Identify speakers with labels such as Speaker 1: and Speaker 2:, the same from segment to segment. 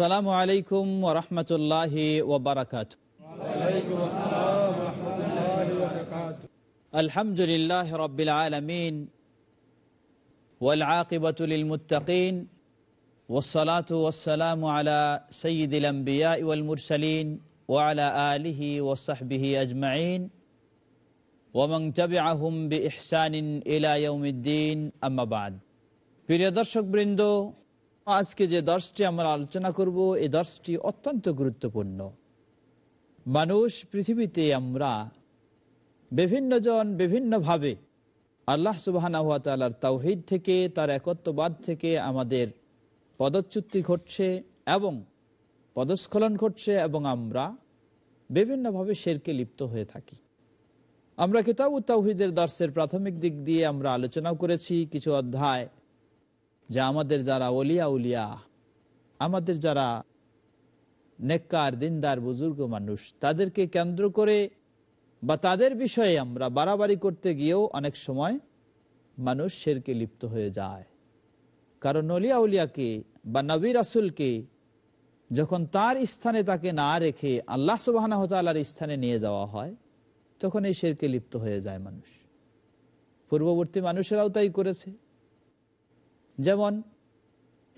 Speaker 1: আসসালামু আলাইকুম وبركاته الحمد لله رب العالمين والعاقبة للمتقين والصلاة والسلام على سيد الأنبياء والمرسلين وعلى آله وصحبه أجمعين ومن تبعهم بإحسان إلى يوم الدين أما بعد প্রিয় দর্শক বৃন্দ আজকে যে দর্শটি আমরা আলোচনা করব এই দর্শটি অত্যন্ত গুরুত্বপূর্ণ মানুষ পৃথিবীতে আমরা বিভিন্ন জন বিভিন্নভাবে আল্লাহ সুবাহর তাওহিদ থেকে তার একত্ববাদ থেকে আমাদের পদচ্যুতি ঘটছে এবং পদস্খলন ঘটছে এবং আমরা বিভিন্নভাবে শেরকে লিপ্ত হয়ে থাকি আমরা কিতাব তাওহিদের দর্শের প্রাথমিক দিক দিয়ে আমরা আলোচনাও করেছি কিছু অধ্যায় যে আমাদের যারা অলিয়া উলিয়া আমাদের যারা নেককার দিনদার বুজুর্গ মানুষ তাদেরকে কেন্দ্র করে বা তাদের বিষয়ে আমরা বাড়াবাড়ি করতে গিয়েও অনেক সময় মানুষ সেরকে লিপ্ত হয়ে যায় কারণ অলিয়া উলিয়াকে বা নবীর রাসুলকে যখন তার স্থানে তাকে না রেখে আল্লাহ সুবাহর স্থানে নিয়ে যাওয়া হয় তখন এই সেরকে লিপ্ত হয়ে যায় মানুষ পূর্ববর্তী মানুষেরাও তাই করেছে যেমন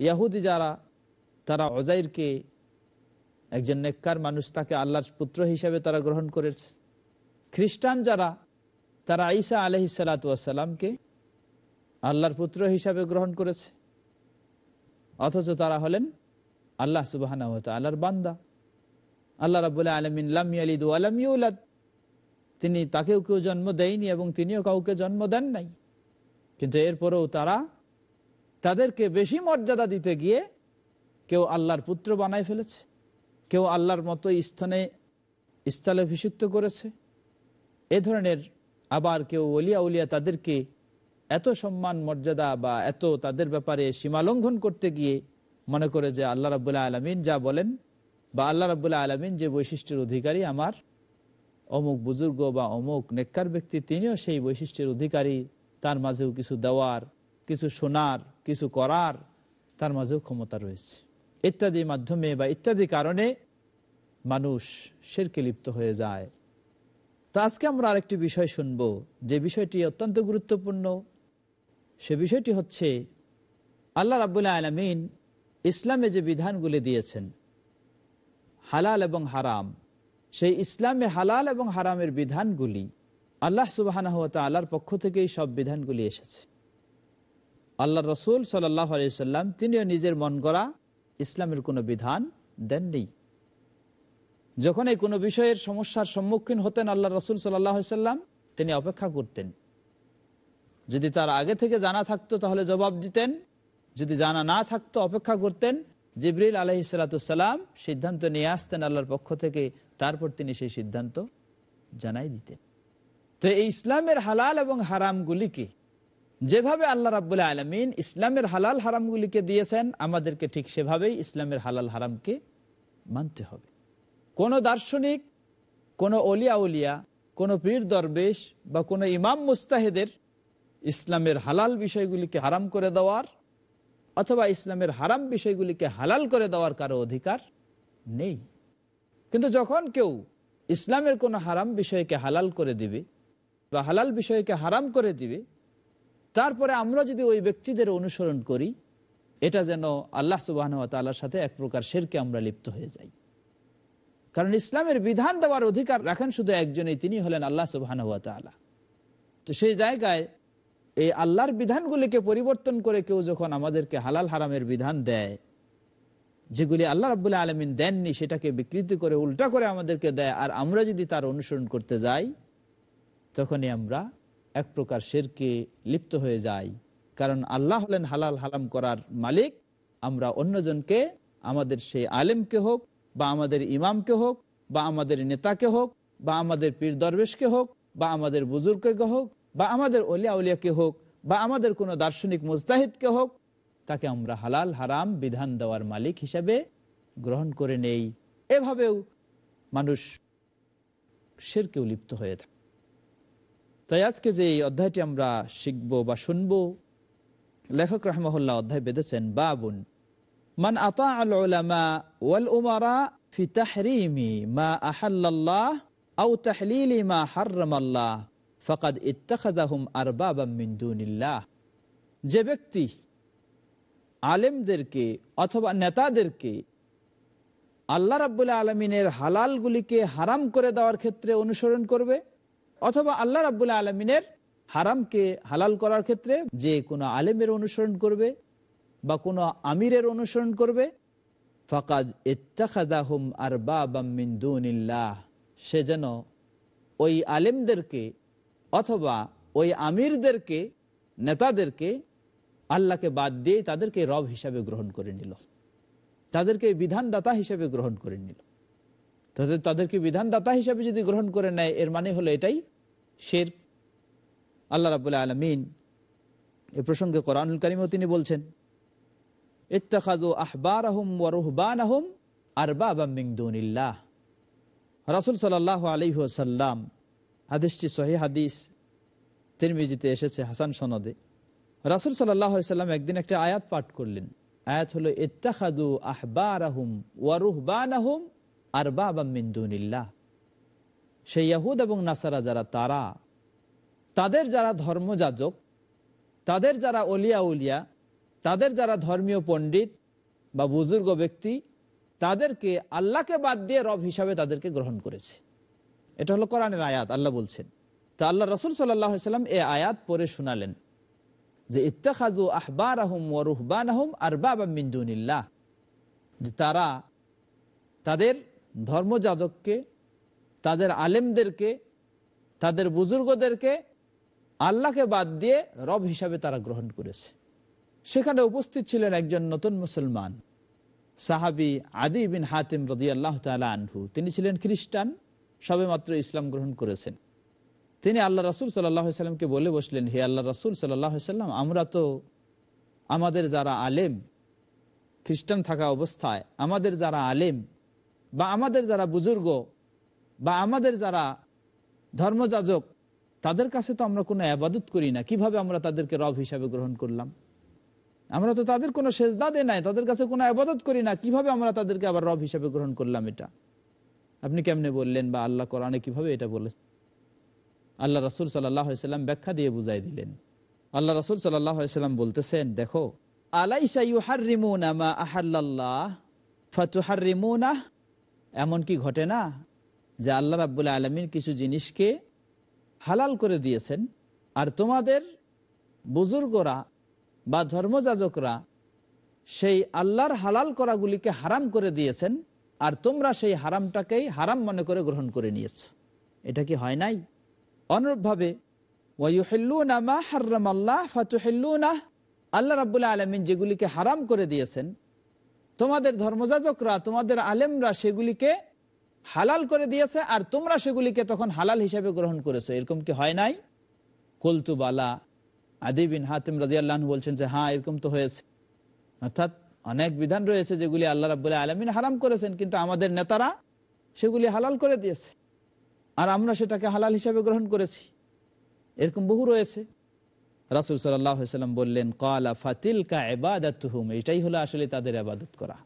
Speaker 1: ইয়াহুদি যারা তারা অজাইরকে একজন নেককার মানুষ তাকে আল্লাহর পুত্র হিসেবে তারা গ্রহণ করেছে খ্রিস্টান যারা তারা আইসা আলহি সালাতামকে আল্লাহর পুত্র হিসাবে গ্রহণ করেছে অথচ তারা হলেন আল্লাহ সুবাহ আল্লাহর বান্দা আল্লাহ রাবুল্লাহ আলমিন লামি আলিদু আলম তিনি তাকেও কেউ জন্ম দেয়নি এবং তিনিও কাউকে জন্ম দেন নাই কিন্তু এরপরেও তারা তাদেরকে বেশি মর্যাদা দিতে গিয়ে কেউ আল্লাহর পুত্র বানায় ফেলেছে কেউ আল্লাহর মতো স্থানে স্থলে অভিষিক্ত করেছে এ ধরনের আবার কেউ অলিয়া উলিয়া তাদেরকে এত সম্মান মর্যাদা বা এত তাদের ব্যাপারে সীমালঙ্ঘন করতে গিয়ে মনে করে যে আল্লাহ রাবুল্লাহ আলমিন যা বলেন বা আল্লাহ রাবুল্লাহ আলমিন যে বৈশিষ্ট্যের অধিকারী আমার অমুক বুজুর্গ বা অমুক নেককার ব্যক্তি তিনিও সেই বৈশিষ্ট্যের অধিকারী তার মাঝেও কিছু দেওয়ার কিছু শোনার কিছু করার তার মাঝেও ক্ষমতা রয়েছে ইত্যাদি মাধ্যমে বা ইত্যাদি কারণে মানুষ সেরকে লিপ্ত হয়ে যায় তো আজকে আমরা আরেকটি বিষয় শুনব যে বিষয়টি অত্যন্ত গুরুত্বপূর্ণ সে বিষয়টি হচ্ছে আল্লাহ রাবুল্লাহ আলমিন ইসলামে যে বিধানগুলি দিয়েছেন হালাল এবং হারাম সেই ইসলামে হালাল এবং হারামের বিধানগুলি আল্লাহ সুবাহ আল্লাহর পক্ষ থেকেই সব বিধানগুলি এসেছে আল্লাহ রসুল সাল্লাহ আলিয়াল্লাম তিনিও নিজের মন গড়া ইসলামের কোনো বিধান দেননি যখন এই কোনো বিষয়ের সমস্যার সম্মুখীন হতেন আল্লাহ রসুল সাল্লাম তিনি অপেক্ষা করতেন যদি তার আগে থেকে জানা থাকতো তাহলে জবাব দিতেন যদি জানা না থাকতো অপেক্ষা করতেন জিবরিল আলহি সালাতাম সিদ্ধান্ত নিয়ে আসতেন আল্লাহর পক্ষ থেকে তারপর তিনি সেই সিদ্ধান্ত জানাই দিতেন তো এই ইসলামের হালাল এবং হারামগুলিকে যেভাবে আল্লাহ রাবুল্লাহ আলমিন ইসলামের হালাল হারামগুলিকে দিয়েছেন আমাদেরকে ঠিক সেভাবেই ইসলামের হালাল হারামকে মানতে হবে কোন দার্শনিক কোন অলিয়া উলিয়া কোন পীর দরবেশ বা কোন ইমাম মুস্তাহেদের ইসলামের হালাল বিষয়গুলিকে হারাম করে দেওয়ার অথবা ইসলামের হারাম বিষয়গুলিকে হালাল করে দেওয়ার কারো অধিকার নেই কিন্তু যখন কেউ ইসলামের কোনো হারাম বিষয়কে হালাল করে দিবে বা হালাল বিষয়কে হারাম করে দিবে তারপরে আমরা যদি ওই ব্যক্তিদের অনুসরণ করি এটা যেন আল্লাহ সুবাহর সাথে এক প্রকার শেরকে আমরা লিপ্ত হয়ে যাই কারণ ইসলামের বিধান দেওয়ার অধিকার রাখেন শুধু একজনেই তিনি হলেন আল্লাহ সুবাহ তো সেই জায়গায় এই আল্লাহর বিধানগুলিকে পরিবর্তন করে কেউ যখন আমাদেরকে হালাল হারামের বিধান দেয় যেগুলি আল্লাহ রাবুল্লাহ আলমিন দেননি সেটাকে বিকৃতি করে উল্টা করে আমাদেরকে দেয় আর আমরা যদি তার অনুসরণ করতে যাই তখনই আমরা এক প্রকার শেরকে লিপ্ত হয়ে যায় কারণ আল্লাহ হলেন হালাল হালাম করার মালিক আমরা অন্যজনকে আমাদের সেই আলেমকে হোক বা আমাদের ইমামকে হোক বা আমাদের নেতাকে হোক বা আমাদের পীর দরবেশকে হোক বা আমাদের বুজুর্গকে হোক বা আমাদের অলিয়া উলিয়াকে হোক বা আমাদের কোনো দার্শনিক মুস্তাহিদকে হোক তাকে আমরা হালাল হারাম বিধান দেওয়ার মালিক হিসাবে গ্রহণ করে নেই এভাবেও মানুষ শেরকেও লিপ্ত হয়ে থাকে তাই আজকে যে এই অধ্যায়টি আমরা শিখব বা শুনবো লেখক রহমহল্লা অধ্যায় বেঁধেছেন বাবুন মান আতা আল ওলামা ওয়াল উমারা ফি তাহরিমি মা আহাল্লাল্লাহ আও তাহলিলি মা হাররামাল্লাহ ফাকাদ ইত্তাখাযাহুম আরবাবাম মিন দুনিল্লাহ যে ব্যক্তি আলেমদেরকে অথবা নেতাদেরকে আল্লাহ রাব্বুল আলমিনের হালালগুলিকে হারাম করে দেওয়ার ক্ষেত্রে অনুসরণ করবে অথবা আল্লাহ রাবুল্লাহ আলমিনের হারামকে হালাল করার ক্ষেত্রে যে কোনো আলেমের অনুসরণ করবে বা কোনো আমিরের অনুসরণ করবে ফাকাদ ইত্তাখাদাহুম আর বাবামিন্দুনিল্লাহ সে যেন ওই আলেমদেরকে অথবা ওই আমিরদেরকে নেতাদেরকে আল্লাহকে বাদ দিয়ে তাদেরকে রব হিসাবে গ্রহণ করে নিল তাদেরকে বিধানদাতা হিসেবে গ্রহণ করে নিল তাদের তাদেরকে বিধানদাতা হিসাবে যদি গ্রহণ করে নেয় এর মানে হলো এটাই শের আল্লাহ রাবুল্লাহ আলমিন এ প্রসঙ্গে কোরআনুল কারিমেও তিনি বলছেন ইত্তাখাদু আহবার আহম ওয়ারুহবান আহম বা বামিংদুনিল্লাহ রাসুল সাল্লাহ আলহিহসাল্লাম হাদিসটি সহি হাদিস তিরমিজিতে এসেছে হাসান সনদে রাসুল সাল্লাহ সাল্লাম একদিন একটা আয়াত পাঠ করলেন আয়াত হলো ইত্তাখাদু আহবার আহম ওয়ারুহবান আহম আর বাবা মিন্দুনিল্লাহ সেই ইয়াহুদ এবং নাসারা যারা তারা তাদের যারা ধর্মযাজক তাদের যারা অলিয়া উলিয়া তাদের যারা ধর্মীয় পণ্ডিত বা বুজুর্গ ব্যক্তি তাদেরকে আল্লাহকে বাদ দিয়ে রব হিসাবে তাদেরকে গ্রহণ করেছে এটা হলো কোরআনের আয়াত আল্লাহ বলছেন তা আল্লাহ রসুল সাল্লাম এ আয়াত পরে শুনালেন যে ইত্তাখাজু আহবা আহম ও রুহবান আহম আর বাবা মিন্দুনিল্লাহ যে তারা তাদের ধর্মযাজককে তাদের আলেমদেরকে তাদের বুজুর্গদেরকে আল্লাহকে বাদ দিয়ে রব হিসাবে তারা গ্রহণ করেছে সেখানে উপস্থিত ছিলেন একজন নতুন মুসলমান সাহাবি আদি বিন হাতিম রদি আল্লাহ আনহু তিনি ছিলেন খ্রিস্টান সবে মাত্র ইসলাম গ্রহণ করেছেন তিনি আল্লাহ রাসুল সাল্লাহামকে বলে বসলেন হে আল্লাহ রাসুল সাল্লাম আমরা তো আমাদের যারা আলেম খ্রিস্টান থাকা অবস্থায় আমাদের যারা আলেম বা আমাদের যারা বুজুর্গ বা আমাদের যারা ধর্মযাজক তাদের কাছে তো আমরা কোনো আবাদত করি না কিভাবে আমরা তাদেরকে রব হিসাবে গ্রহণ করলাম আমরা তো তাদের কোনো সেজদা দে নাই তাদের কাছে কোনো আবাদত করি না কিভাবে আমরা তাদেরকে আবার রব হিসাবে গ্রহণ করলাম এটা আপনি কেমনে বললেন বা আল্লাহ কোরআনে কিভাবে এটা বলে আল্লাহ রাসুল সাল্লাম ব্যাখ্যা দিয়ে বুঝাই দিলেন আল্লাহ রাসুল সাল্লাম বলতেছেন দেখো আলাইসা রিমোনা মা আহাল্লাহ ফতুহারিমুনা এমন কি ঘটে না যে আল্লাহ রাবুল আলমিন কিছু জিনিসকে হালাল করে দিয়েছেন আর তোমাদের বুজুর্গরা বা ধর্মযাজকরা সেই আল্লাহর হালাল করাগুলিকে হারাম করে দিয়েছেন আর তোমরা সেই হারামটাকেই হারাম মনে করে গ্রহণ করে নিয়েছ এটা কি হয় নাই অনুরূপভাবে আল্লাহ রাবুল্লাহ আলমিন যেগুলিকে হারাম করে দিয়েছেন তোমাদের ধর্মযাজকরা তোমাদের আলেমরা সেগুলিকে হালাল করে দিয়েছে আর তোমরা সেগুলিকে তখন হালাল হিসাবে গ্রহণ করেছো এরকম কি হয় নাই কলতুবালা আদিবিন হাতিম রাজিয়াল্লাহ বলছেন যে হ্যাঁ এরকম তো হয়েছে অর্থাৎ অনেক বিধান রয়েছে যেগুলি আল্লাহ রাবুল আলমিন হারাম করেছেন কিন্তু আমাদের নেতারা সেগুলি হালাল করে দিয়েছে আর আমরা সেটাকে হালাল হিসাবে গ্রহণ করেছি এরকম বহু রয়েছে রাসুল সাল্লাম বললেন কালা ফাতিলকা এবাদত হুম এটাই হলো আসলে তাদের আবাদত করা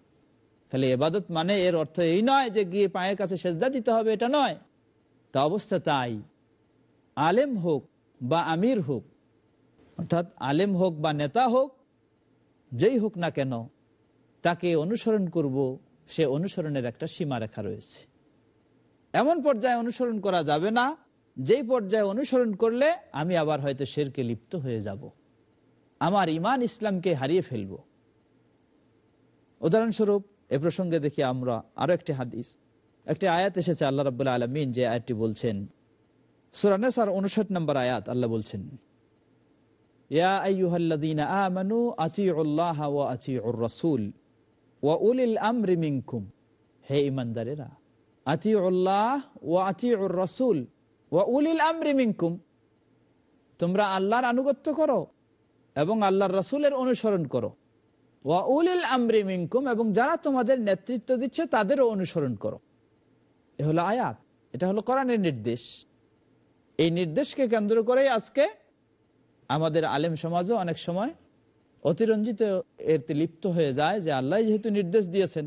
Speaker 1: খালি এবাদত মানে এর অর্থ এই নয় যে গিয়ে পায়ের কাছে সেজদা দিতে হবে এটা নয় তা অবস্থা তাই আলেম হোক বা আমির হোক অর্থাৎ আলেম হোক বা নেতা হোক যেই হোক না কেন তাকে অনুসরণ করব সে অনুসরণের একটা সীমারেখা রয়েছে এমন পর্যায়ে অনুসরণ করা যাবে না যেই পর্যায়ে অনুসরণ করলে আমি আবার হয়তো শেরকে লিপ্ত হয়ে যাব আমার ইমান ইসলামকে হারিয়ে ফেলব উদাহরণস্বরূপ এ প্রসঙ্গে দেখি আমরা আরো একটি হাদিস একটি আয়াত এসেছে আল্লাহ রাবুল্লাহ আলমিন যে আয়াতটি বলছেন সুরানেসার উনষাট নম্বর আয়াত আল্লাহ বলছেন হে ইমানদারেরা আতি উল্লাহ ও আতি রসুল উলিল আমরি তোমরা আল্লাহর আনুগত্য করো এবং আল্লাহর রাসুলের অনুসরণ করো ওয়া উলিল আমরি মিঙ্কুম এবং যারা তোমাদের নেতৃত্ব দিচ্ছে তাদেরও অনুসরণ করো এ হলো আয়াত এটা হলো কোরআনের নির্দেশ এই নির্দেশকে কেন্দ্র করেই আজকে আমাদের আলেম সমাজও অনেক সময় অতিরঞ্জিত এরতে লিপ্ত হয়ে যায় যে আল্লাহ যেহেতু নির্দেশ দিয়েছেন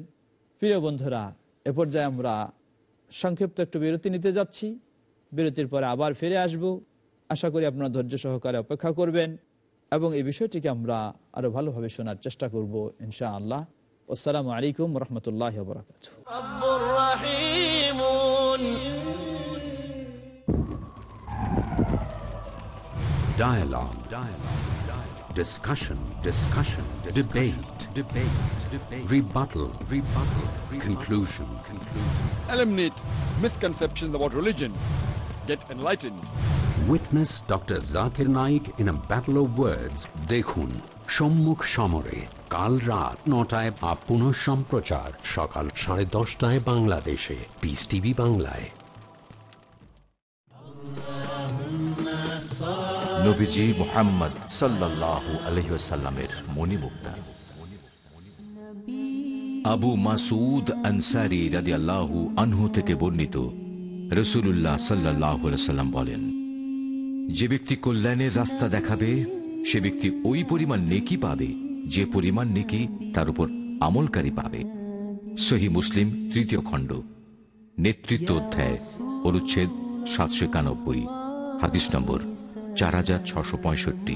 Speaker 1: প্রিয় বন্ধুরা এ পর্যায়ে আমরা সংক্ষিপ্ত একটু বিরতি নিতে যাচ্ছি বিরতির পরে আবার ফিরে আসব আশা করি আপনারা ধৈর্য সহকারে অপেক্ষা করবেন এবং এই বিষয়টিকে আমরা আরো ভালোভাবে শোনার চেষ্টা করব ইনশা আল্লাহ আসসালামু আলাইকুম রহমতুল্লাহ
Speaker 2: Dialogue. Dialogue. Dialogue. Discussion. Discussion. Discussion. Debate. Debate. Debate. Rebuttal. Rebuttal. Rebuttal. Conclusion. Conclusion. Eliminate misconceptions about religion. get enlightened. Witness Dr. Zakir Naik in a battle of words. Dekhun, সম্মুখ সমরে কাল রাত নটায় বা পুনঃ সম্প্রচার সকাল সাড়ে দশটায় বাংলাদেশে পিস টিভি বাংলায় নবীজি মোহাম্মদ সাল্লাল্লাহু আলহি আসাল্লামের মণিমুক্তা আবু মাসুদ আনসারি রাজি আল্লাহু আনহু থেকে বর্ণিত রসুল্লাহ সাল্লাহ সাল্লাম বলেন যে ব্যক্তি কল্যাণের রাস্তা দেখাবে সে ব্যক্তি ওই পরিমাণ নেকি পাবে যে পরিমাণ নেকি তার উপর আমলকারী পাবে সহি মুসলিম তৃতীয় খণ্ড নেতৃত্ব অধ্যায় অনুচ্ছেদ সাতশো একানব্বই হাদিস নম্বর চার হাজার ছশো পঁয়ষট্টি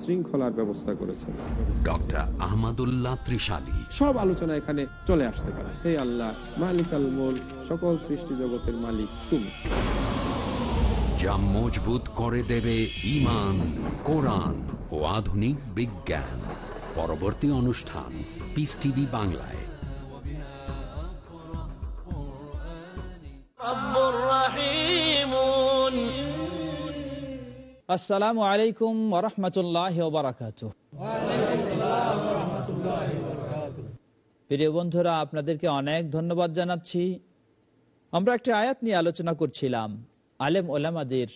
Speaker 1: শৃঙ্খলার
Speaker 2: ব্যবস্থা করেছেন ডক্টর ত্রিশালী সব আলোচনা এখানে চলে আসতে পারে আল্লাহ মালিক সকল মালিক তুমি যা মজবুত করে দেবে ইমান কোরআন ও আধুনিক বিজ্ঞান পরবর্তী অনুষ্ঠান পিস টিভি বাংলায়
Speaker 1: আসসালামু আলাইকুম ওরহমতুল্লাহ প্রিয় বন্ধুরা আপনাদেরকে অনেক ধন্যবাদ জানাচ্ছি আমরা একটি আয়াত নিয়ে আলোচনা করছিলাম আলেম ওলামাদের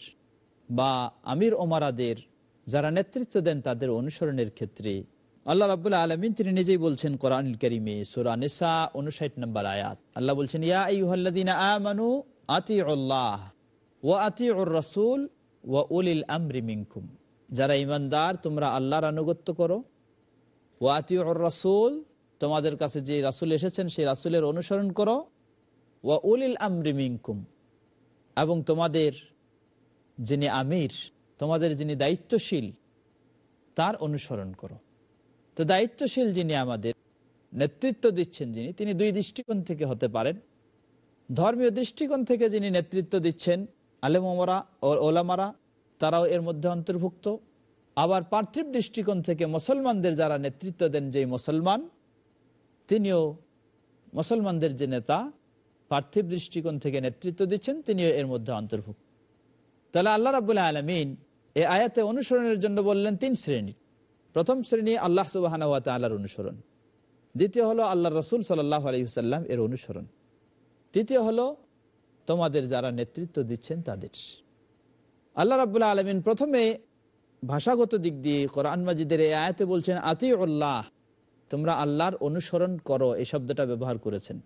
Speaker 1: বা আমির ওমারাদের যারা নেতৃত্ব দেন তাদের অনুসরণের ক্ষেত্রে আল্লাহ রাবুল্লাহ আলমিন তিনি নিজেই বলছেন কোরআন করিমে সুরানিসা উনষাট নম্বর আয়াত আল্লাহ বলছেন ইয়া ইউহ্লাদিন আতি আল্লাহ ও আতি রসুল ওয়া উলিল আমরি যারা ইমানদার তোমরা আল্লাহর আনুগত্য করো ওয়াতি রাসুল তোমাদের কাছে যে রাসুল এসেছেন সেই রাসুলের অনুসরণ করো ওয়া উলিল আমরি মিঙ্কুম এবং তোমাদের যিনি আমির তোমাদের যিনি দায়িত্বশীল তার অনুসরণ করো তো দায়িত্বশীল যিনি আমাদের নেতৃত্ব দিচ্ছেন যিনি তিনি দুই দৃষ্টিকোণ থেকে হতে পারেন ধর্মীয় দৃষ্টিকোণ থেকে যিনি নেতৃত্ব দিচ্ছেন আলেম ওমরা ও ওলামারা তারাও এর মধ্যে অন্তর্ভুক্ত আবার পার্থিব দৃষ্টিকোণ থেকে মুসলমানদের যারা নেতৃত্ব দেন যে মুসলমান তিনিও মুসলমানদের যে নেতা পার্থিব দৃষ্টিকোণ থেকে নেতৃত্ব দিচ্ছেন তিনিও এর মধ্যে অন্তর্ভুক্ত তাহলে আল্লাহ রাবুল্লাহ আলমিন এ আয়াতে অনুসরণের জন্য বললেন তিন শ্রেণী প্রথম শ্রেণী আল্লাহ সুবাহানাওয়াত আল্লাহর অনুসরণ দ্বিতীয় হলো আল্লাহ রসুল সাল্লাহ আলহিহ্লাম এর অনুসরণ তৃতীয় হলো তোমাদের যারা নেতৃত্ব দিচ্ছেন তাদের আল্লাহ রাবুল্লাহ আলমিন প্রথমে ভাষাগত দিক দিয়ে কোরআন মাজিদের এই আয়াতে বলছেন আতি উল্লাহ তোমরা আল্লাহর অনুসরণ করো এই শব্দটা ব্যবহার করেছেন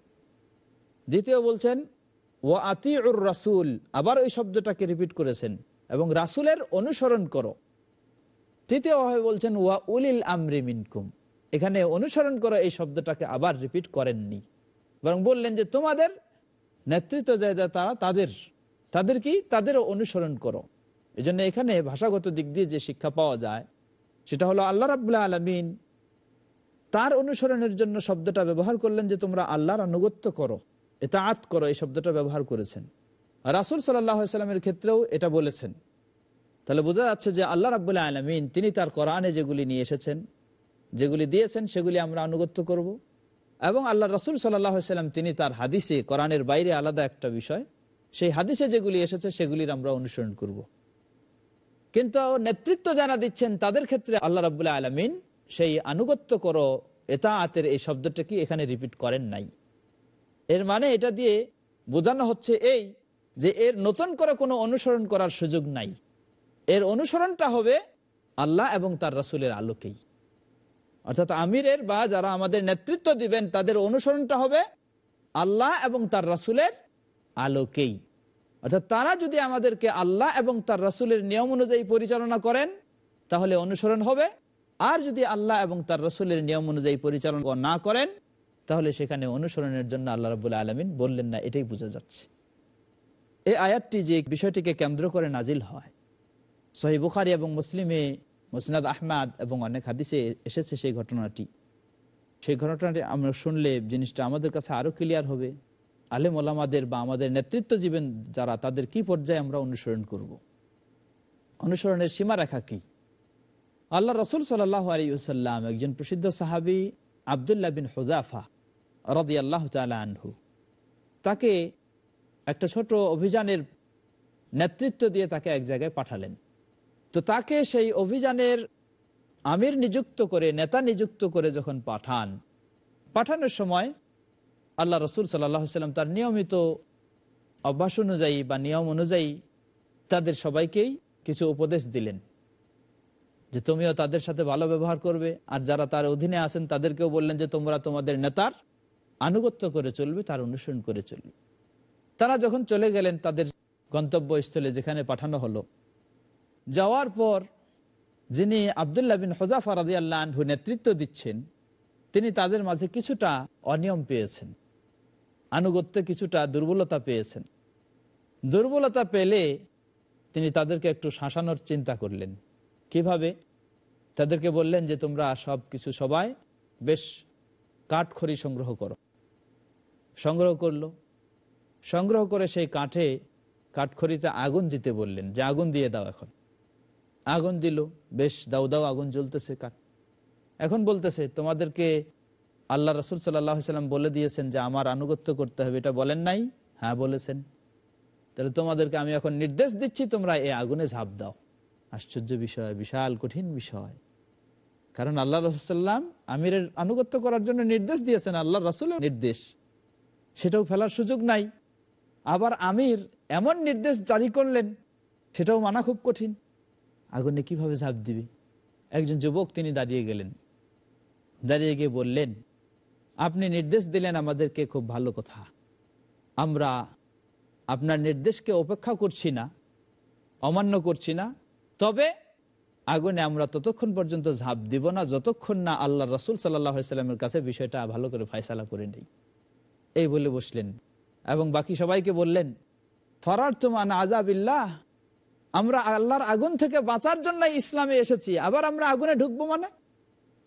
Speaker 1: দ্বিতীয় বলছেন ও আতি উর রাসুল আবার ওই শব্দটাকে রিপিট করেছেন এবং রাসুলের অনুসরণ করো তৃতীয়ভাবে বলছেন ওয়া উলিল আমরি মিনকুম এখানে অনুসরণ করো এই শব্দটাকে আবার রিপিট করেননি বরং বললেন যে তোমাদের নেতৃত্ব যায় যা তারা তাদের তাদের কি তাদেরও অনুসরণ করো জন্য এখানে ভাষাগত দিক দিয়ে যে শিক্ষা পাওয়া যায় সেটা হলো আল্লাহ রাবুল্লাহ আলমিন তার অনুসরণের জন্য শব্দটা ব্যবহার করলেন যে তোমরা আল্লাহর আনুগত্য করো এটা আত করো এই শব্দটা ব্যবহার করেছেন রাসুল সাল্লাহামের ক্ষেত্রেও এটা বলেছেন তাহলে বোঝা যাচ্ছে যে আল্লাহ রাবুল্লাহ আলমিন তিনি তার কোরআনে যেগুলি নিয়ে এসেছেন যেগুলি দিয়েছেন সেগুলি আমরা আনুগত্য করবো এবং আল্লাহ রসুল সাল্লাহ সাল্লাম তিনি তার হাদিসে কোরআনের বাইরে আলাদা একটা বিষয় সেই হাদিসে যেগুলি এসেছে সেগুলির আমরা অনুসরণ করব। কিন্তু নেতৃত্ব যারা দিচ্ছেন তাদের ক্ষেত্রে আল্লাহ রবাহ আলমিন সেই আনুগত্য করো এটা আতের এই শব্দটা কি এখানে রিপিট করেন নাই এর মানে এটা দিয়ে বোঝানো হচ্ছে এই যে এর নতুন করে কোনো অনুসরণ করার সুযোগ নাই এর অনুসরণটা হবে আল্লাহ এবং তার রাসুলের আলোকেই অর্থাৎ আমিরের বা যারা আমাদের নেতৃত্ব দিবেন তাদের অনুসরণটা হবে আল্লাহ এবং তার রাসুলের আলোকেই অর্থাৎ তারা যদি আমাদেরকে আল্লাহ এবং তার রাসুলের নিয়ম অনুযায়ী পরিচালনা করেন তাহলে অনুসরণ হবে আর যদি আল্লাহ এবং তার রসুলের নিয়ম অনুযায়ী পরিচালনা না করেন তাহলে সেখানে অনুসরণের জন্য আল্লাহ রবুল্লা আলমিন বললেন না এটাই বোঝা যাচ্ছে এই আয়াতটি যে বিষয়টিকে কেন্দ্র করে নাজিল হয় সহি বুখারি এবং মুসলিমে মুসনাদ আহমাদ এবং অনেক হাদিসে এসেছে সেই ঘটনাটি সেই ঘটনাটি আমরা শুনলে জিনিসটা আমাদের কাছে আরও ক্লিয়ার হবে আলেম ওলামাদের বা আমাদের নেতৃত্ব জীবন যারা তাদের কি পর্যায়ে আমরা অনুসরণ করব। অনুসরণের সীমারেখা কি আল্লাহ রসুল সাল্লাহ আলিউসাল্লাম একজন প্রসিদ্ধ সাহাবি আবদুল্লাহ বিন হোজাফা রদি আল্লাহ আনহু তাকে একটা ছোট অভিযানের নেতৃত্ব দিয়ে তাকে এক জায়গায় পাঠালেন তো তাকে সেই অভিযানের আমির নিযুক্ত করে নেতা নিযুক্ত করে যখন পাঠান পাঠানোর সময় আল্লাহ রসুল সাল্লাহ সাল্লাম তার নিয়মিত অভ্যাস অনুযায়ী বা নিয়ম অনুযায়ী তাদের সবাইকেই কিছু উপদেশ দিলেন যে তুমিও তাদের সাথে ভালো ব্যবহার করবে আর যারা তার অধীনে আছেন তাদেরকেও বললেন যে তোমরা তোমাদের নেতার আনুগত্য করে চলবে তার অনুসরণ করে চলবে তারা যখন চলে গেলেন তাদের গন্তব্যস্থলে যেখানে পাঠানো হলো যাওয়ার পর যিনি আবদুল্লা বিন হোজাফা রাজি আল্লাহ নেতৃত্ব দিচ্ছেন তিনি তাদের মাঝে কিছুটা অনিয়ম পেয়েছেন আনুগত্যে কিছুটা দুর্বলতা পেয়েছেন দুর্বলতা পেলে তিনি তাদেরকে একটু শাসানোর চিন্তা করলেন কিভাবে তাদেরকে বললেন যে তোমরা সব কিছু সবাই বেশ কাঠখড়ি সংগ্রহ করো সংগ্রহ করলো সংগ্রহ করে সেই কাঠে কাঠখড়িতে আগুন দিতে বললেন যে আগুন দিয়ে দাও এখন আগুন দিল বেশ দাউ দাও আগুন জ্বলতেছে কার এখন বলতেছে তোমাদেরকে আল্লাহ রসুল সাল্লাম বলে দিয়েছেন যে আমার আনুগত্য করতে হবে এটা বলেন নাই হ্যাঁ বলেছেন তাহলে তোমাদেরকে আমি এখন নির্দেশ দিচ্ছি তোমরা এই আগুনে ঝাঁপ দাও আশ্চর্য বিষয় বিশাল কঠিন বিষয় কারণ আল্লাহ রসুল্লাম আমিরের আনুগত্য করার জন্য নির্দেশ দিয়েছেন আল্লাহ রসুলের নির্দেশ সেটাও ফেলার সুযোগ নাই আবার আমির এমন নির্দেশ জারি করলেন সেটাও মানা খুব কঠিন আগুনে কিভাবে ঝাঁপ দিবে একজন যুবক তিনি দাঁড়িয়ে গেলেন দাঁড়িয়ে গিয়ে বললেন আপনি নির্দেশ দিলেন আমাদেরকে খুব ভালো কথা আমরা আপনার নির্দেশকে অপেক্ষা করছি না অমান্য করছি না তবে আগুনে আমরা ততক্ষণ পর্যন্ত ঝাঁপ দিব না যতক্ষণ না আল্লাহ রসুল সাল্লাহামের কাছে বিষয়টা ভালো করে ফায়সালা করে নেই এই বলে বসলেন এবং বাকি সবাইকে বললেন ফরার তুমান আজাবিল্লাহ আমরা আল্লাহর আগুন থেকে বাঁচার জন্য ইসলামে এসেছি আবার আমরা আগুনে ঢুকবো মানে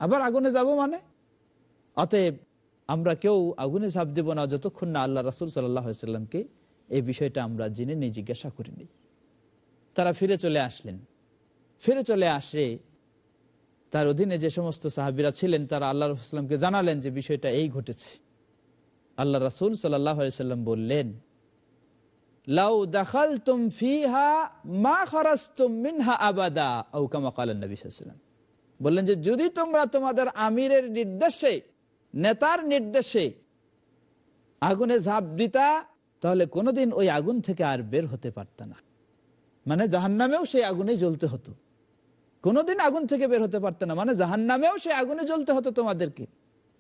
Speaker 1: আবার আগুনে যাব মানে অতএব আমরা কেউ আগুনে ঝাঁপ দেব না যতক্ষণ না আল্লাহ রাসুল সাল্লাহামকে এই বিষয়টা আমরা জেনে নিয়ে জিজ্ঞাসা করিনি তারা ফিরে চলে আসলেন ফিরে চলে আসে তার অধীনে যে সমস্ত সাহাবিরা ছিলেন তারা আল্লাহ রসুলামকে জানালেন যে বিষয়টা এই ঘটেছে আল্লাহ রাসুল সাল্লাহ সাল্লাম বললেন লাউ দাখাল তুম মা বললেন যে যদি তোমরা তোমাদের আমিরের নির্দেশে নেতার নির্দেশে আগুনে ঝাঁপ দিতা তাহলে কোনোদিন ওই আগুন থেকে আর বের হতে পারত না মানে জাহান্নামেও সেই আগুনে জ্বলতে হতো কোনোদিন আগুন থেকে বের হতে পারত না মানে জাহান্নামেও সেই আগুনে জ্বলতে হতো তোমাদেরকে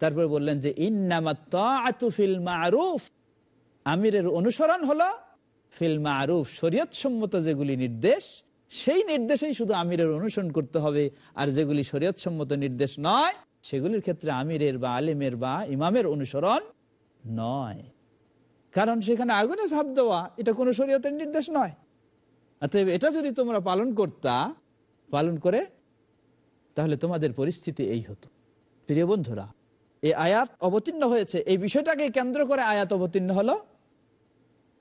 Speaker 1: তারপরে বললেন যে ইন্নামা আমিরের অনুসরণ হলো ফিল মারুফ সম্মত যেগুলি নির্দেশ সেই নির্দেশেই শুধু আমিরের অনুসরণ করতে হবে আর যেগুলি শরীয়ত সম্মত নির্দেশ নয় সেগুলির ক্ষেত্রে আমিরের বা আলিমের বা ইমামের অনুসরণ নয় কারণ সেখানে আগুনে ঝাঁপ দেওয়া এটা কোনো শরীয়তের নির্দেশ নয় অতএব এটা যদি তোমরা পালন করতা পালন করে তাহলে তোমাদের পরিস্থিতি এই হতো প্রিয় বন্ধুরা এই আয়াত অবতীর্ণ হয়েছে এই বিষয়টাকে কেন্দ্র করে আয়াত অবতীর্ণ হলো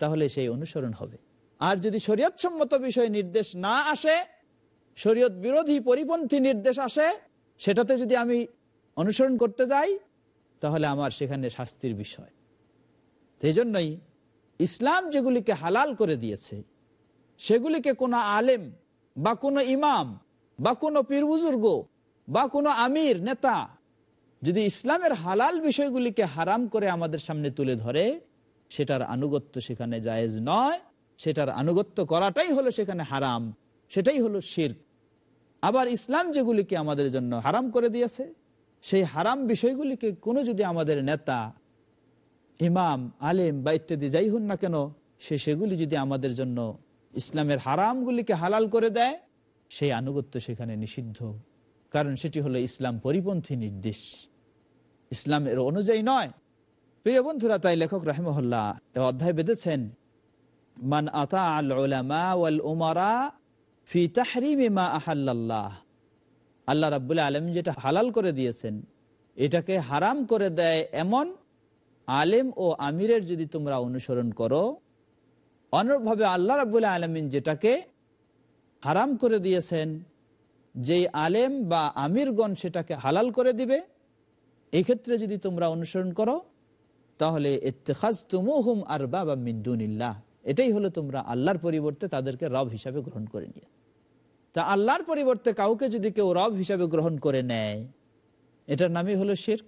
Speaker 1: তাহলে সেই অনুসরণ হবে আর যদি শরীয়তসম্মত বিষয়ে নির্দেশ না আসে শরীয়ত বিরোধী পরিপন্থী নির্দেশ আসে সেটাতে যদি আমি অনুসরণ করতে যাই তাহলে আমার সেখানে শাস্তির বিষয় সেই জন্যই ইসলাম যেগুলিকে হালাল করে দিয়েছে সেগুলিকে কোনো আলেম বা কোনো ইমাম বা কোনো পীর বুজুর্গ বা কোনো আমির নেতা যদি ইসলামের হালাল বিষয়গুলিকে হারাম করে আমাদের সামনে তুলে ধরে সেটার আনুগত্য সেখানে জায়েজ নয় সেটার আনুগত্য করাটাই হলো সেখানে হারাম সেটাই হলো শির আবার ইসলাম যেগুলিকে আমাদের জন্য হারাম করে দিয়েছে সেই হারাম বিষয়গুলিকে কোনো যদি আমাদের নেতা ইমাম আলেম বা ইত্যাদি যাই হন না কেন সে সেগুলি যদি আমাদের জন্য ইসলামের হারামগুলিকে হালাল করে দেয় সেই আনুগত্য সেখানে নিষিদ্ধ কারণ সেটি হলো ইসলাম পরিপন্থী নির্দেশ ইসলামের অনুযায়ী নয় প্রিয় বন্ধুরা তাই লেখক রাহিমহল্লা অধ্যায় বেঁধেছেন মান আতা আল ওলামা ওয়াল উমারা ফি তাহরিমে মা আহাল্লাহ আল্লাহ রাবুল্লাহ আলম যেটা হালাল করে দিয়েছেন এটাকে হারাম করে দেয় এমন আলেম ও আমিরের যদি তোমরা অনুসরণ করো অনুরূপভাবে আল্লাহ রাবুল্লাহ আলমিন যেটাকে হারাম করে দিয়েছেন যেই আলেম বা আমিরগণ সেটাকে হালাল করে দিবে এক্ষেত্রে যদি তোমরা অনুসরণ করো তাহলে আর বাবা মিন্দুনিল্লাহ এটাই হলো তোমরা আল্লাহর পরিবর্তে তাদেরকে রব হিসাবে গ্রহণ করে নিয়ে তা আল্লাহর পরিবর্তে কাউকে যদি কেউ রব হিসাবে গ্রহণ করে নেয় এটার নামই হলো শির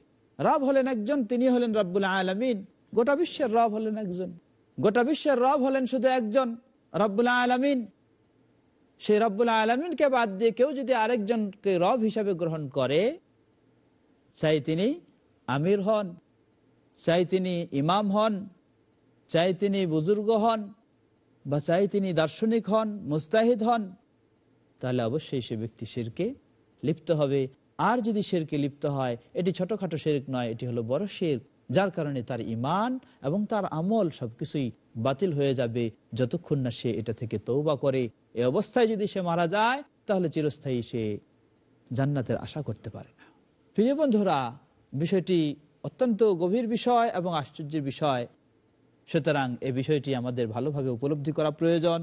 Speaker 1: রব হলেন একজন তিনি হলেন রব্বুল আলমিন গোটা বিশ্বের রব হলেন একজন গোটা বিশ্বের রব হলেন শুধু একজন রব্বুল আলমিন সেই রব্বুল আলমিনকে বাদ দিয়ে কেউ যদি আরেকজনকে রব হিসাবে গ্রহণ করে চাই তিনি আমির হন চাই তিনি ইমাম হন চাই তিনি বুজুর্গ হন বা চাই তিনি দার্শনিক হন মুস্তাহিদ হন তাহলে অবশ্যই সে ব্যক্তি শেরকে লিপ্ত হবে আর যদি শেরকে লিপ্ত হয় এটি ছোটখাটো শেরক নয় এটি হলো বড় শের যার কারণে তার ইমান এবং তার আমল সবকিছুই বাতিল হয়ে যাবে যতক্ষণ না সে এটা থেকে তৌবা করে এ অবস্থায় যদি সে মারা যায় তাহলে চিরস্থায়ী সে জান্নাতের আশা করতে পারে না প্রিয় বন্ধুরা বিষয়টি অত্যন্ত গভীর বিষয় এবং আশ্চর্যের বিষয় সুতরাং এ বিষয়টি আমাদের ভালোভাবে উপলব্ধি করা প্রয়োজন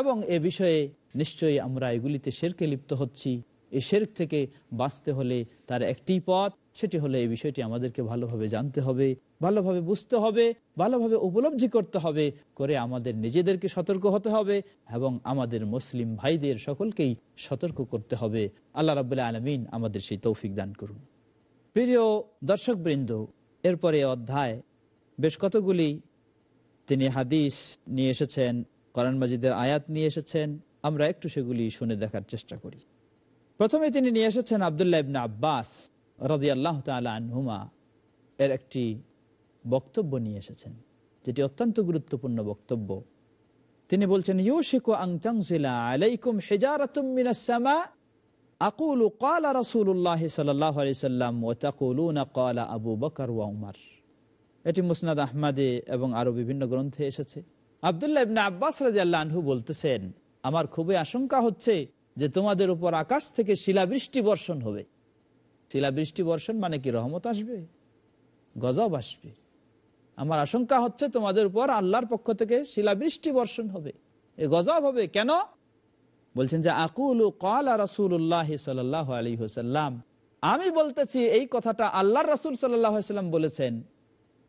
Speaker 1: এবং এ বিষয়ে নিশ্চয়ই আমরা এগুলিতে শেরকে লিপ্ত হচ্ছি এই শেরক থেকে বাঁচতে হলে তার একটি পথ সেটি হলে এই বিষয়টি আমাদেরকে ভালোভাবে জানতে হবে ভালোভাবে বুঝতে হবে ভালোভাবে উপলব্ধি করতে হবে করে আমাদের নিজেদেরকে সতর্ক হতে হবে এবং আমাদের মুসলিম ভাইদের সকলকেই সতর্ক করতে হবে আল্লাহ রাবুল্লাহ আলমিন আমাদের সেই তৌফিক দান করুন প্রিয় দর্শকবৃন্দ এরপরে অধ্যায় বেশ কতগুলি তিনি হাদিস নিয়ে এসেছেন কোরআন মাজিদের আয়াত নিয়ে এসেছেন আমরা একটু সেগুলি শুনে দেখার চেষ্টা করি প্রথমে তিনি নিয়ে এসেছেন আবদুল্লাহ ইবনা আব্বাস রদি আল্লাহ তালহুমা এর একটি বক্তব্য নিয়ে এসেছেন যেটি অত্যন্ত গুরুত্বপূর্ণ বক্তব্য তিনি বলছেন ইউশিকু আংটাংসিলা আলাইকুম হেজারাতুম মিনাস আকুল কালা রসুল্লাহ সাল্লাহ আলিয়াল্লাম ও তাকুলুনা কালা আবু বকর ওয়া উমার এটি মুসনাদ আহমাদে এবং আরও বিভিন্ন গ্রন্থে এসেছে আবদুল্লাহ ইবনা আব্বাস রাজি আল্লাহ আনহু বলতেছেন আমার খুবই আশঙ্কা হচ্ছে যে তোমাদের উপর আকাশ থেকে শিলাবৃষ্টি বর্ষণ হবে শিলাবৃষ্টি বর্ষণ মানে কি রহমত আসবে গজব আসবে আমার আশঙ্কা হচ্ছে তোমাদের উপর আল্লাহর পক্ষ থেকে শিলাবৃষ্টি বর্ষণ হবে এ গজব হবে কেন বলছেন যে আকুল কলা রসুল্লাহ সাল্লাহ আলী হুসাল্লাম আমি বলতেছি এই কথাটা আল্লাহ রসুল সাল্লাম বলেছেন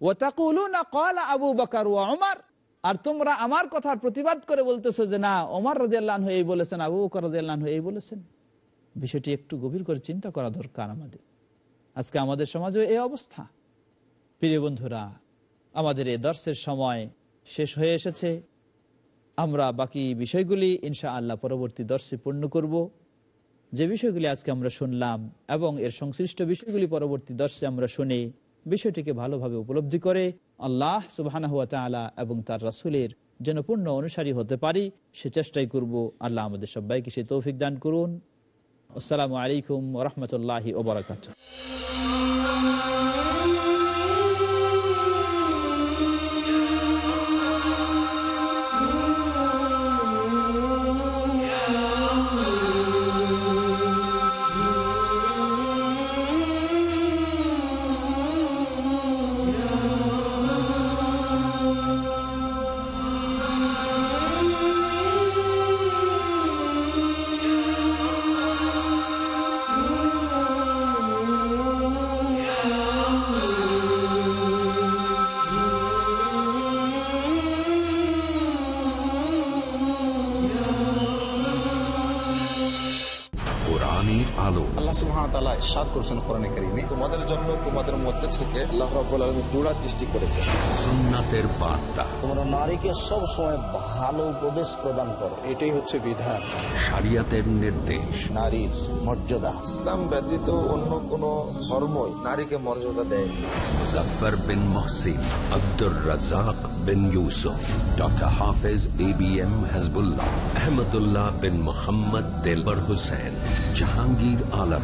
Speaker 1: ও তাকুলুনা কলা আবু বাকার ও অমার আর তোমরা আমার কথার প্রতিবাদ করে বলতেছো যে না ওমর রাজিয়াল্লাহ এই বলেছেন আবু বকর রাজিয়াল্লাহ এই বলেছেন বিষয়টি একটু গভীর করে চিন্তা করা দরকার আমাদের আজকে আমাদের সমাজে এই অবস্থা প্রিয় বন্ধুরা আমাদের এই দর্শের সময় শেষ হয়ে এসেছে আমরা বাকি বিষয়গুলি ইনশা আল্লাহ পরবর্তী দর্শে পূর্ণ করব যে বিষয়গুলি আজকে আমরা শুনলাম এবং এর সংশ্লিষ্ট বিষয়গুলি পরবর্তী দর্শে আমরা শুনে বিষয়টিকে ভালোভাবে উপলব্ধি করে আল্লাহ সুবাহ এবং তার রাসুলের যেন পূর্ণ অনুসারী হতে পারি সে চেষ্টাই করব আল্লাহ আমাদের সবাইকে সে তৌফিক দান করুন আসসালামু আলাইকুম রহমতুল্লাহ ওবরাকাত
Speaker 2: তোমাদের
Speaker 1: মধ্যে থেকে নারীকে ভালো উপদেশ প্রদান করো এটাই হচ্ছে নির্দেশ নারীর মর্যাদা অন্য ধর্মই নারীকে মর্যাদা
Speaker 2: বিন আব্দুর রাজাক বিন doctor Hafez A B M Ahmadullah বিন Mohammad Hossain Jahangir Alam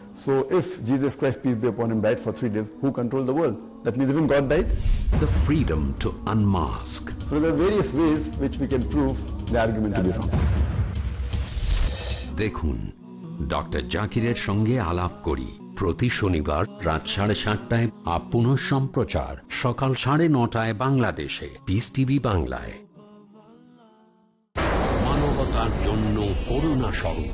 Speaker 2: So if Jesus Christ, peace be upon him, died for three days, who controlled the world? That means even God died. The freedom to unmask. So there are various ways which we can prove the argument yeah, to be wrong. Look, Dr. দেখুন doctor জাকিরের সঙ্গে আলাপ করি প্রতি শনিবার রাত সাড়ে সাতটায় আপন সম্প্রচার সকাল সাড়ে নটায় Bangladesh, Peace TV, বাংলায় মানবতার জন্য করুণা স্বরূপ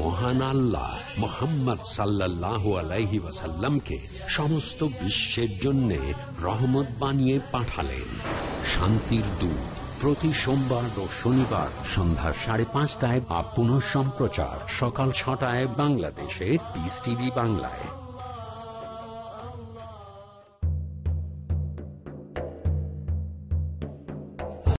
Speaker 2: মহান আল্লাহ মোহাম্মদ সাল্লাহ আলাইহি ওয়াসাল্লামকে সমস্ত বিশ্বের জন্য রহমত বানিয়ে পাঠালেন শান্তির দূত প্রতি সোমবার ও শনিবার সন্ধ্যা সাড়ে পাঁচটায় বা পুনঃ সম্প্রচার সকাল ছটায় বাংলাদেশে বিস টিভি বাংলায়